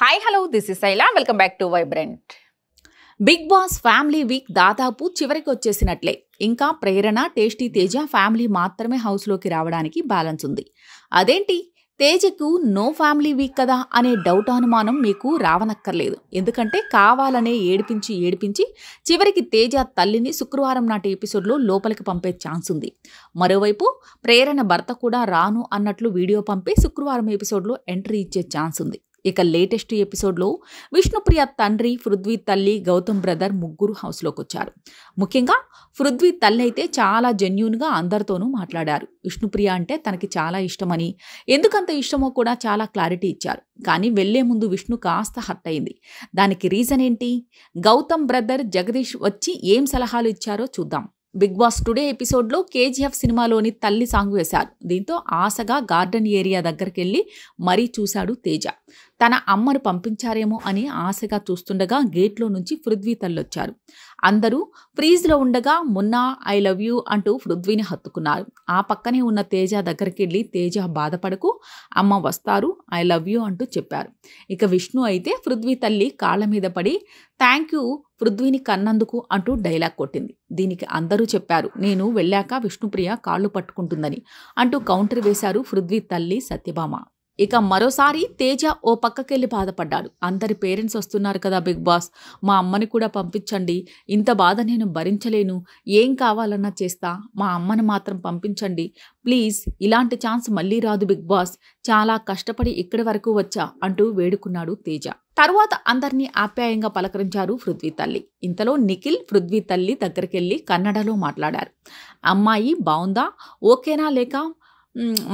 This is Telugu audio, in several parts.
hi hello this is Aila welcome back to vibrant Bigg Boss family week దాదాపు చివరికి వచ్చేసినట్లే ఇంకా ప్రేరణ టేస్టీ తేజ ఫ్యామిలీ మాత్రమే హౌస్లోకి రావడానికి బ్యాలెన్స్ ఉంది అదేంటి తేజకు నో ఫ్యామిలీ వీక్ కదా అనే డౌట్ అనుమానం మీకు రావనక్కర్లేదు ఎందుకంటే కావాలనే ఏడిపించి ఏడిపించి చివరికి తేజ తల్లిని శుక్రవారం నాటి ఎపిసోడ్లో లోపలికి పంపే ఛాన్స్ ఉంది మరోవైపు ప్రేరణ భర్త కూడా రాను అన్నట్లు వీడియో పంపి శుక్రవారం ఎపిసోడ్లో ఎంట్రీ ఇచ్చే ఛాన్స్ ఉంది ఇక లేటెస్ట్ ఎపిసోడ్లో విష్ణుప్రియ తండ్రి పృథ్వీ తల్లి గౌతమ్ బ్రదర్ ముగ్గురు హౌస్లోకి వచ్చారు ముఖ్యంగా పృథ్వీ తల్లి అయితే చాలా జెన్యున్గా అందరితోనూ మాట్లాడారు విష్ణుప్రియ అంటే తనకి చాలా ఇష్టమని ఎందుకంత ఇష్టమో కూడా చాలా క్లారిటీ ఇచ్చారు కానీ వెళ్లే ముందు విష్ణు కాస్త హర్ట్ అయింది దానికి రీజన్ ఏంటి గౌతమ్ బ్రదర్ జగదీష్ వచ్చి ఏం సలహాలు ఇచ్చారో చూద్దాం బిగ్ బాస్ టుడే ఎపిసోడ్లో కేజీఎఫ్ సినిమాలోని తల్లి సాంగ్ వేశారు దీంతో ఆశగా గార్డెన్ ఏరియా దగ్గరికి వెళ్ళి మరీ చూశాడు తేజ తన అమ్మను పంపించారేమో అని ఆశగా చూస్తుండగా గేట్లో నుంచి పృథ్వీ తల్లొచ్చారు అందరూ ఫ్రీజ్లో ఉండగా మున్నా ఐ లవ్ యూ అంటూ పృథ్వీని హత్తుకున్నారు ఆ పక్కనే ఉన్న తేజ దగ్గరికి వెళ్ళి తేజ బాధపడకు అమ్మ వస్తారు ఐ లవ్ యూ అంటూ చెప్పారు ఇక విష్ణు అయితే పృథ్వీ తల్లి కాళ్ళ మీద పడి థ్యాంక్ యూ పృథ్వీని కన్నందుకు అంటూ డైలాగ్ కొట్టింది దీనికి అందరూ చెప్పారు నేను వెళ్ళాక విష్ణుప్రియ కాళ్ళు పట్టుకుంటుందని అంటూ కౌంటర్ వేశారు పృథ్వీ తల్లి సత్యభామ ఇక మరోసారి తేజ ఓ పక్కకెళ్ళి బాధపడ్డాడు అందరి పేరెంట్స్ వస్తున్నారు కదా బిగ్ బాస్ మా అమ్మని కూడా పంపించండి ఇంత బాధ నేను భరించలేను ఏం కావాలన్నా చేస్తా మా అమ్మని మాత్రం పంపించండి ప్లీజ్ ఇలాంటి ఛాన్స్ మళ్ళీ రాదు బిగ్ బాస్ చాలా కష్టపడి ఇక్కడి వరకు వచ్చా అంటూ వేడుకున్నాడు తేజ తర్వాత అందరినీ ఆప్యాయంగా పలకరించారు పృథ్వీ తల్లి ఇంతలో నిఖిల్ పృథ్వీ తల్లి దగ్గరికెళ్ళి కన్నడలో మాట్లాడారు అమ్మాయి బాగుందా ఓకేనా లేక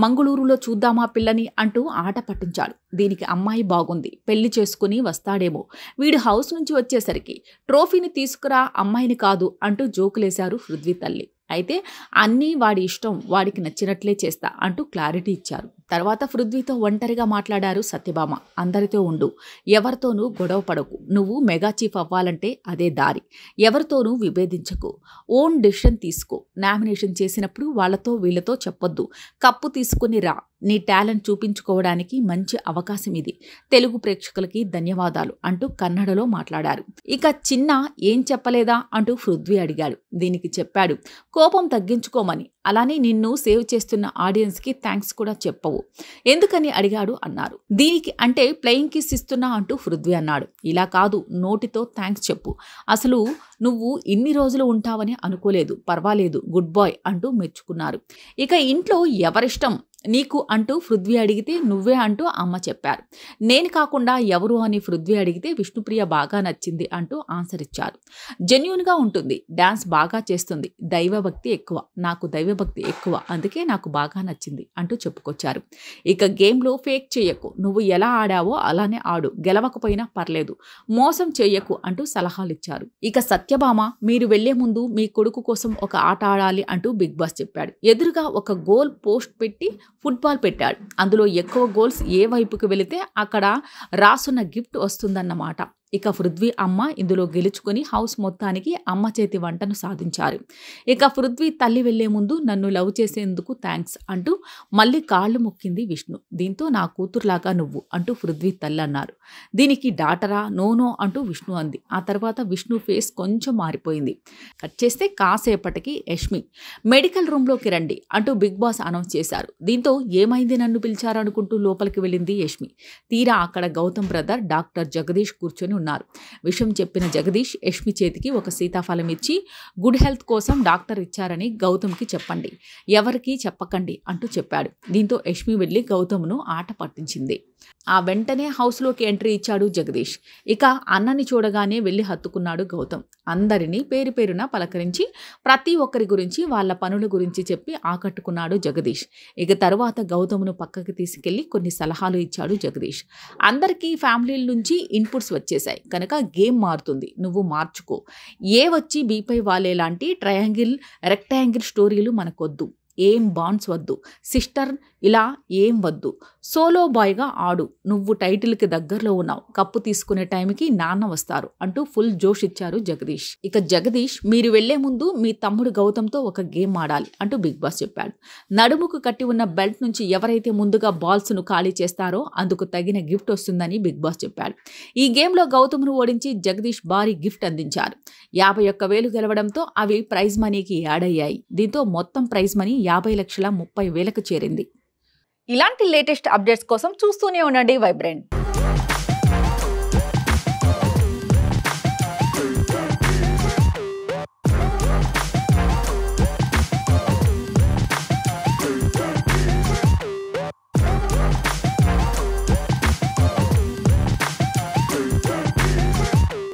మంగుళూరులో చూద్దామా పిల్లని అంటూ ఆట పట్టించాడు దీనికి అమ్మాయి బాగుంది పెళ్లి చేసుకుని వస్తాడేమో వీడు హౌస్ నుంచి వచ్చేసరికి ట్రోఫీని తీసుకురా అమ్మాయిని కాదు అంటూ జోకులేశారు హృద్వి తల్లి అయితే అన్నీ వాడి ఇష్టం వాడికి నచ్చినట్లే చేస్తా అంటూ క్లారిటీ ఇచ్చారు తర్వాత పృథ్వీతో ఒంటరిగా మాట్లాడారు సత్యభామ అందరితో ఉండు ఎవరితోనూ గొడవ పడకు నువ్వు మెగా చీఫ్ అవ్వాలంటే అదే దారి ఎవరితోనూ విభేదించకు ఓన్ డిసిషన్ తీసుకో నామినేషన్ చేసినప్పుడు వాళ్ళతో వీళ్ళతో చెప్పొద్దు కప్పు తీసుకుని రా నీ టాలెంట్ చూపించుకోవడానికి మంచి అవకాశం ఇది తెలుగు ప్రేక్షకులకి ధన్యవాదాలు అంటూ కన్నడలో మాట్లాడారు ఇక చిన్న ఏం చెప్పలేదా అంటూ పృథ్వీ అడిగాడు దీనికి చెప్పాడు కోపం తగ్గించుకోమని అలానే నిన్ను సేవ్ చేస్తున్న ఆడియన్స్కి థ్యాంక్స్ కూడా చెప్పవు ఎందుకని అడిగాడు అన్నారు దీనికి అంటే ప్లేయింగ్ కిస్ ఇస్తున్నా అంటూ హృద్వి అన్నాడు ఇలా కాదు నోటితో థ్యాంక్స్ చెప్పు అసలు నువ్వు ఇన్ని రోజులు ఉంటావని అనుకోలేదు పర్వాలేదు గుడ్ బాయ్ అంటూ మెచ్చుకున్నారు ఇక ఇంట్లో ఎవరిష్టం నీకు అంటూ పృథ్వీ అడిగితే నువ్వే అంటూ అమ్మ చెప్పారు నేను కాకుండా ఎవరు అని పృథ్వీ అడిగితే విష్ణుప్రియ బాగా నచ్చింది అంటూ ఆన్సర్ ఇచ్చారు జెన్యున్గా ఉంటుంది డ్యాన్స్ బాగా చేస్తుంది దైవభక్తి ఎక్కువ నాకు దైవభక్తి ఎక్కువ అందుకే నాకు బాగా నచ్చింది అంటూ చెప్పుకొచ్చారు ఇక గేమ్లో ఫేక్ చేయకు నువ్వు ఎలా ఆడావో అలానే ఆడు గెలవకపోయినా పర్లేదు మోసం చేయకు అంటూ సలహాలు ఇచ్చారు ఇక సత్యభామ మీరు వెళ్లే ముందు మీ కొడుకు కోసం ఒక ఆట ఆడాలి అంటూ బిగ్ బాస్ చెప్పాడు ఎదురుగా ఒక గోల్ పోస్ట్ పెట్టి ఫుట్బాల్ పెట్టాడు అందులో ఎక్కువ గోల్స్ ఏ వైపుకి వెళితే అక్కడ రాసున్న గిఫ్ట్ వస్తుందన్నమాట ఇక పృథ్వీ అమ్మ ఇందులో గెలుచుకొని హౌస్ మొత్తానికి అమ్మ చేతి వంటను సాధించారు ఇక పృథ్వీ తల్లి వెళ్లే ముందు నన్ను లవ్ చేసేందుకు థ్యాంక్స్ అంటూ మళ్ళీ కాళ్ళు మొక్కింది విష్ణు దీంతో నా కూతురులాగా నువ్వు అంటూ పృథ్వీ తల్లి అన్నారు దీనికి డాటరా నోనో అంటూ విష్ణు అంది ఆ తర్వాత విష్ణు ఫేస్ కొంచెం మారిపోయింది కట్ చేస్తే కాసేపటికి యష్మి మెడికల్ రూమ్లోకి రండి అంటూ బిగ్ బాస్ అనౌన్స్ చేశారు దీంతో ఏమైంది నన్ను పిలిచారనుకుంటూ లోపలికి వెళ్ళింది యష్మి తీరా అక్కడ గౌతమ్ బ్రదర్ డాక్టర్ జగదీష్ కూర్చొని ఉన్నారు విషయం చెప్పిన జగదీష్ యష్మి చేతికి ఒక సీతాఫలం ఇచ్చి గుడ్ హెల్త్ కోసం డాక్టర్ ఇచ్చారని గౌతమ్కి చెప్పండి ఎవరికీ చెప్పకండి అంటూ చెప్పాడు దీంతో యష్మి వెళ్ళి గౌతమ్ను ఆట పట్టించింది ఆ వెంటనే హౌస్లోకి ఎంట్రీ ఇచ్చాడు జగదీష్ ఇక అన్నని చూడగానే వెళ్ళి హత్తుకున్నాడు గౌతమ్ అందరినీ పేరు పేరున పలకరించి ప్రతి ఒక్కరి గురించి వాళ్ళ పనుల గురించి చెప్పి ఆకట్టుకున్నాడు జగదీష్ ఇక తరువాత గౌతమ్ను పక్కకి తీసుకెళ్లి కొన్ని సలహాలు ఇచ్చాడు జగదీష్ అందరికీ ఫ్యామిలీల నుంచి ఇన్పుట్స్ వచ్చేశాయి వస్తాయి కనుక గేమ్ మారుతుంది నువ్వు మార్చుకో ఏ వచ్చి బీపై వాలే లాంటి ట్రయాంగిల్ రెక్టాంగిల్ స్టోరీలు మనకొద్దు ఏం బాండ్స్ వద్దు సిస్టర్ ఇలా ఏం వద్దు సోలో బాయ్గా ఆడు నువ్వు టైటిల్కి దగ్గరలో ఉన్నావు కప్పు తీసుకునే టైంకి నాన్న వస్తారు అంటూ ఫుల్ జోష్ ఇచ్చారు జగదీష్ ఇక జగదీష్ మీరు వెళ్లే ముందు మీ తమ్ముడు గౌతమ్తో ఒక గేమ్ ఆడాలి అంటూ బిగ్ బాస్ చెప్పాడు నడుముకు కట్టి ఉన్న బెల్ట్ నుంచి ఎవరైతే ముందుగా బాల్స్ను ఖాళీ చేస్తారో అందుకు తగిన గిఫ్ట్ వస్తుందని బిగ్ బాస్ చెప్పాడు ఈ గేమ్లో గౌతమ్ను ఓడించి జగదీష్ భారీ గిఫ్ట్ అందించారు యాభై ఒక్క వేలు గెలవడంతో అవి ప్రైజ్ మనీకి యాడ్ అయ్యాయి దీంతో మొత్తం ప్రైజ్ మనీ యాభై లక్షల ముప్పై వేలకు చేరింది ఇలాంటి లేటెస్ట్ అప్డేట్స్ కోసం చూస్తూనే ఉండండి వైబ్రెంట్